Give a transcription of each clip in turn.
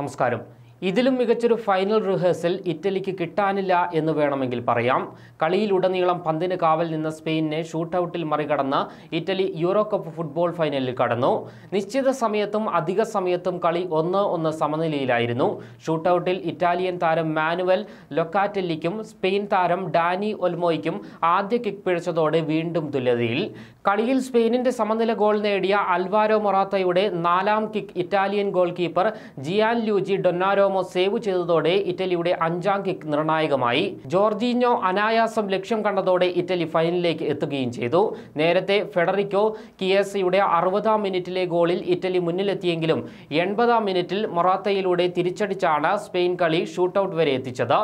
നമസ്കാരം ഇതിലും മികച്ചൊരു ഫൈനൽ റിഹേഴ്സൽ ഇറ്റലിക്ക് കിട്ടാനില്ല എന്ന് വേണമെങ്കിൽ പറയാം കളിയിലുടനീളം പന്തിന് കാവൽ നിന്ന സ്പെയിനെ ഷൂട്ടൌട്ടിൽ മറികടന്ന് ഇറ്റലി യൂറോ കപ്പ് ഫുട്ബോൾ ഫൈനലിൽ കടന്നു നിശ്ചിത സമയത്തും അധിക സമയത്തും കളി ഒന്ന് ഒന്ന് സമനിലയിലായിരുന്നു ഷൂട്ടൌട്ടിൽ ഇറ്റാലിയൻ താരം മാനുവൽ ലൊക്കാറ്റെല്ലിക്കും സ്പെയിൻ താരം ഡാനി ഒൽമോയ്ക്കും ആദ്യ കിക്ക് പിഴച്ചതോടെ വീണ്ടും തുല്യതയിൽ കളിയിൽ സ്പെയിനിന്റെ സമനില ഗോൾ നേടിയ അൽവാരോ മൊറാത്തയുടെ നാലാം kick Italian goalkeeper Gianluigi Donnarumma save ചെയ്തതോടെ ഇറ്റലിയുടെ അഞ്ചാം കിക്ക് നിർണായകമായി ജോർജീഞ്ഞോ അനായാസം ലക്ഷ്യം കണ്ടതോടെ ഇറ്റലി ഫൈനലിലേക്ക് എത്തുകയും ചെയ്തു നേരത്തെ ഫെഡറിക്കോ കിയസയുടെ അറുപതാം മിനിറ്റിലെ ഗോളിൽ ഇറ്റലി മുന്നിലെത്തിയെങ്കിലും എൺപതാം മിനിറ്റിൽ മൊറാത്തയിലൂടെ തിരിച്ചടിച്ചാണ് സ്പെയിൻ കളി ഷൂട്ടൌട്ട് വരെ എത്തിച്ചത്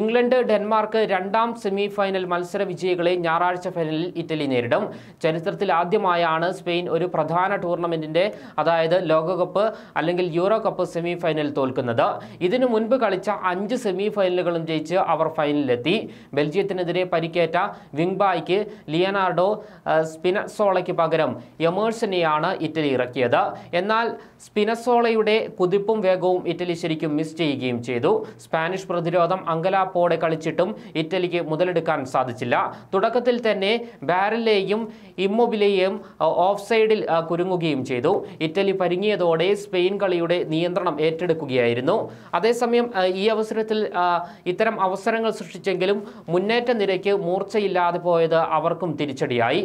ഇംഗ്ലണ്ട് ഡെൻമാർക്ക് രണ്ടാം സെമി ഫൈനൽ മത്സര വിജയികളെ ഞായറാഴ്ച ഫൈനലിൽ ഇറ്റലി നേരിടും ചരിത്രത്തിൽ ആദ്യമായാണ് സ്പെയിൻ ഒരു പ്രധാന ടൂർണമെന്റിന്റെ അതായത് ലോകകപ്പ് അല്ലെങ്കിൽ യൂറോ കപ്പ് സെമി ഫൈനൽ തോൽക്കുന്നത് ഇതിനു മുൻപ് കളിച്ച അഞ്ച് സെമി ഫൈനലുകളും ജയിച്ച് അവർ ഫൈനലിലെത്തി ബെൽജിയത്തിനെതിരെ പരിക്കേറ്റ വിങ്ബായ്ക്ക് ലിയനാർഡോ സ്പിനസോളയ്ക്ക് പകരം യമേഴ്സിനെയാണ് ഇറ്റലി ഇറക്കിയത് എന്നാൽ സ്പിനസോളയുടെ കുതിപ്പും വേഗവും ഇറ്റലി ശരിക്കും മിസ് ചെയ്യുകയും ചെയ്തു സ്പാനിഷ് പ്രതിരോധം അങ്കലാപ്പോടെ കളിച്ചിട്ടും ഇറ്റലിക്ക് മുതലെടുക്കാൻ സാധിച്ചില്ല തുടക്കത്തിൽ തന്നെ ബാരലിലെയും ഇമ്മൊബിലെയും ഓഫ് സൈഡിൽ കുരുങ്ങുകയും ചെയ്തു ഇറ്റലി പരുങ്ങിയതോടെ സ്പെയിൻ കളിയുടെ നിയന്ത്രണം ഏറ്റെടുക്കുകയായിരുന്നു അതേസമയം ഈ അവസരത്തിൽ ഇത്തരം അവസരങ്ങൾ സൃഷ്ടിച്ചെങ്കിലും മുന്നേറ്റ നിരയ്ക്ക് മൂർച്ചയില്ലാതെ പോയത് അവർക്കും തിരിച്ചടിയായി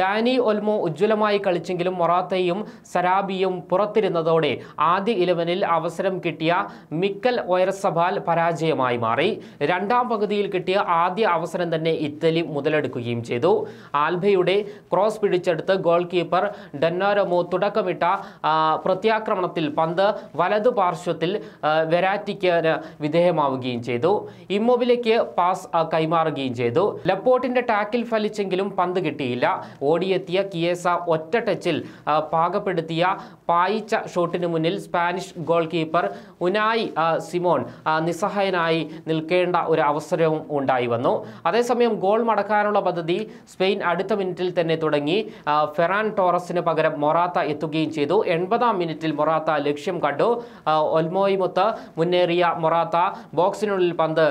ഡാനി ഒൽമോ ഉജ്ജ്വലമായി കളിച്ചെങ്കിലും മൊറാത്തയും സരാബിയും പുറത്തിരുന്നതോടെ ആദ്യ ഇലവനിൽ അവസരം കിട്ടിയ മിക്കൽ ഒയർസഭാൽ പരാജയമായി മാറി രണ്ടാം പകുതിയിൽ കിട്ടിയ ആദ്യ അവസരം തന്നെ ഇറ്റലി മുതലെടുക്കുകയും ചെയ്തു ആൽബയുടെ ക്രോസ് പിടിച്ചെടുത്ത് ഗോൾ കീപ്പർ ഡന്നാരമോ തുടക്കമിട്ട പ്രത്യാക്രമണത്തിൽ പന്ത് വലതു പാർശ്വത്തിൽ വെരാറ്റിക്ക് വിധേയമാവുകയും ചെയ്തു ഇമ്മോബിലേക്ക് പാസ് കൈമാറുകയും ചെയ്തു ലപ്പോർട്ടിന്റെ ടാക്കിൽ ഫലിച്ചെങ്കിലും പന്ത് കിട്ടിയില്ല ഓടിയെത്തിയ കിയേസ ഒറ്റ ടച്ചിൽ പാകപ്പെടുത്തിയ പായിച്ച ഷോട്ടിന് മുന്നിൽ Spanish goalkeeper Unai Simon നിസ്സഹായനായി നിൽക്കേണ്ട ഒരു അവസരവും ഉണ്ടായി വന്നു അതേസമയം ഗോൾ മടക്കാനുള്ള പദ്ധതി സ്പെയിൻ അടുത്ത മിനിറ്റിൽ തന്നെ തുടങ്ങി ഫെറാൻ ടോറസിന് പകരം മൊറാത്ത എത്തുകയും ചെയ്തു എൺപതാം മിനിറ്റിൽ മൊറാത്ത ലക്ഷ്യം കണ്ടു ഒൽമോയിമൊത്ത് മുന്നേറിയ മൊറാത്ത ബോക്സിനുള്ളിൽ പന്ത്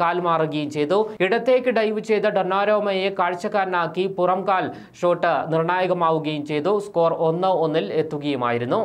കാൽമാറുകയും ചെയ്തു ഇടത്തേക്ക് ഡൈവ് ചെയ്ത ഡൊണാരോമയെ കാഴ്ചക്കാരനാക്കി പുറംകാൽ ഷോട്ട് നിർണായകമാവുകയും ചെയ്തു സ്കോർ ഒന്ന് ഒന്നിൽ എത്തുകയുമായിരുന്നു